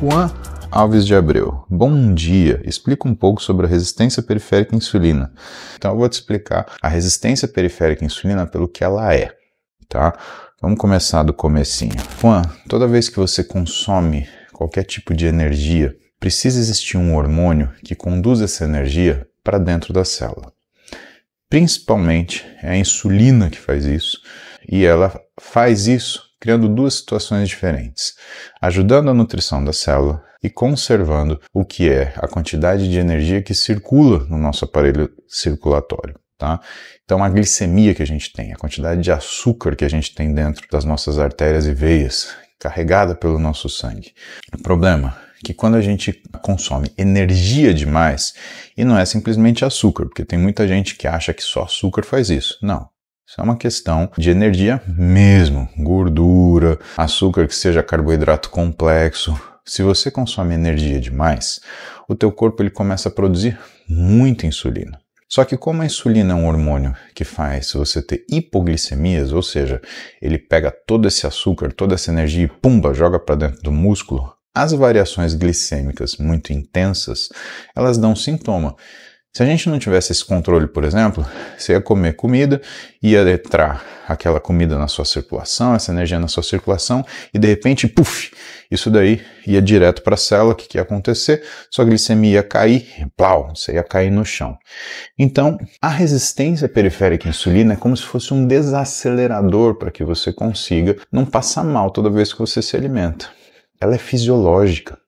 Juan Alves de Abreu. Bom dia! Explica um pouco sobre a resistência periférica à insulina. Então, eu vou te explicar a resistência periférica à insulina pelo que ela é, tá? Vamos começar do comecinho. Juan, toda vez que você consome qualquer tipo de energia, precisa existir um hormônio que conduz essa energia para dentro da célula. Principalmente é a insulina que faz isso, e ela faz isso criando duas situações diferentes, ajudando a nutrição da célula e conservando o que é a quantidade de energia que circula no nosso aparelho circulatório. Tá? Então, a glicemia que a gente tem, a quantidade de açúcar que a gente tem dentro das nossas artérias e veias, carregada pelo nosso sangue. O problema é que quando a gente consome energia demais, e não é simplesmente açúcar, porque tem muita gente que acha que só açúcar faz isso. Não. Isso é uma questão de energia mesmo, gordura, açúcar que seja carboidrato complexo. Se você consome energia demais, o teu corpo ele começa a produzir muita insulina. Só que como a insulina é um hormônio que faz você ter hipoglicemias, ou seja, ele pega todo esse açúcar, toda essa energia e pumba, joga para dentro do músculo, as variações glicêmicas muito intensas, elas dão sintoma. Se a gente não tivesse esse controle, por exemplo, você ia comer comida, ia entrar aquela comida na sua circulação, essa energia na sua circulação, e de repente, puf, isso daí ia direto para a célula, o que, que ia acontecer? Sua glicemia ia cair, plau, você ia cair no chão. Então, a resistência periférica à insulina é como se fosse um desacelerador para que você consiga não passar mal toda vez que você se alimenta. Ela é fisiológica.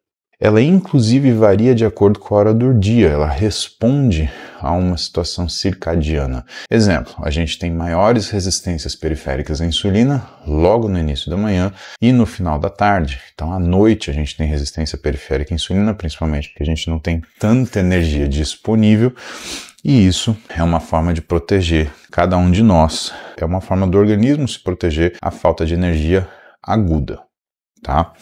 Ela inclusive varia de acordo com a hora do dia, ela responde a uma situação circadiana. Exemplo, a gente tem maiores resistências periféricas à insulina logo no início da manhã e no final da tarde. Então à noite a gente tem resistência periférica à insulina, principalmente porque a gente não tem tanta energia disponível. E isso é uma forma de proteger cada um de nós. É uma forma do organismo se proteger à falta de energia aguda, tá?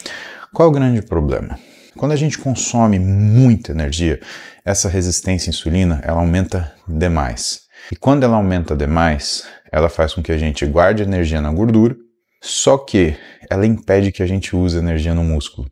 Qual é o grande problema? Quando a gente consome muita energia, essa resistência à insulina ela aumenta demais. E quando ela aumenta demais, ela faz com que a gente guarde energia na gordura, só que ela impede que a gente use energia no músculo.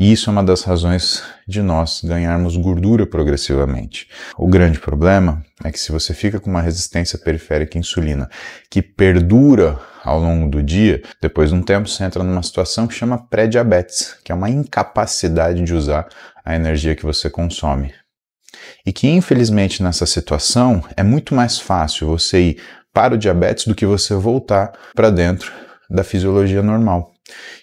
E isso é uma das razões de nós ganharmos gordura progressivamente. O grande problema é que se você fica com uma resistência periférica à insulina que perdura ao longo do dia, depois de um tempo você entra numa situação que chama pré-diabetes, que é uma incapacidade de usar a energia que você consome. E que infelizmente nessa situação é muito mais fácil você ir para o diabetes do que você voltar para dentro da fisiologia normal.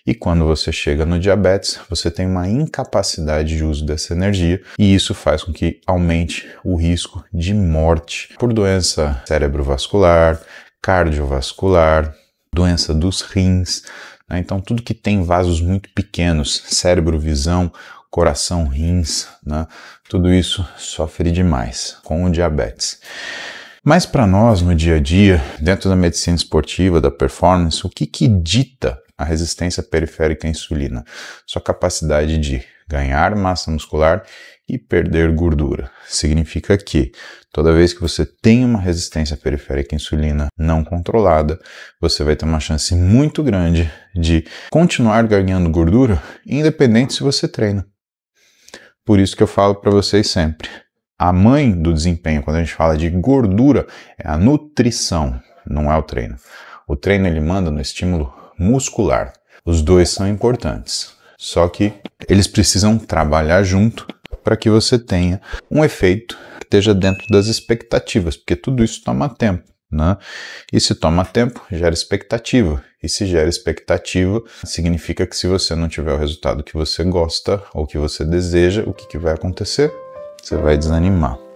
E quando você chega no diabetes, você tem uma incapacidade de uso dessa energia e isso faz com que aumente o risco de morte por doença cerebrovascular, cardiovascular, doença dos rins. Né? Então, tudo que tem vasos muito pequenos, cérebro, visão, coração, rins, né? tudo isso sofre demais com o diabetes. Mas para nós, no dia a dia, dentro da medicina esportiva, da performance, o que, que dita a resistência periférica à insulina, sua capacidade de ganhar massa muscular e perder gordura. Significa que toda vez que você tem uma resistência periférica à insulina não controlada, você vai ter uma chance muito grande de continuar ganhando gordura, independente se você treina. Por isso que eu falo para vocês sempre. A mãe do desempenho, quando a gente fala de gordura, é a nutrição, não é o treino. O treino ele manda no estímulo muscular. Os dois são importantes, só que eles precisam trabalhar junto para que você tenha um efeito que esteja dentro das expectativas, porque tudo isso toma tempo. Né? E se toma tempo, gera expectativa. E se gera expectativa, significa que se você não tiver o resultado que você gosta ou que você deseja, o que, que vai acontecer? Você vai desanimar.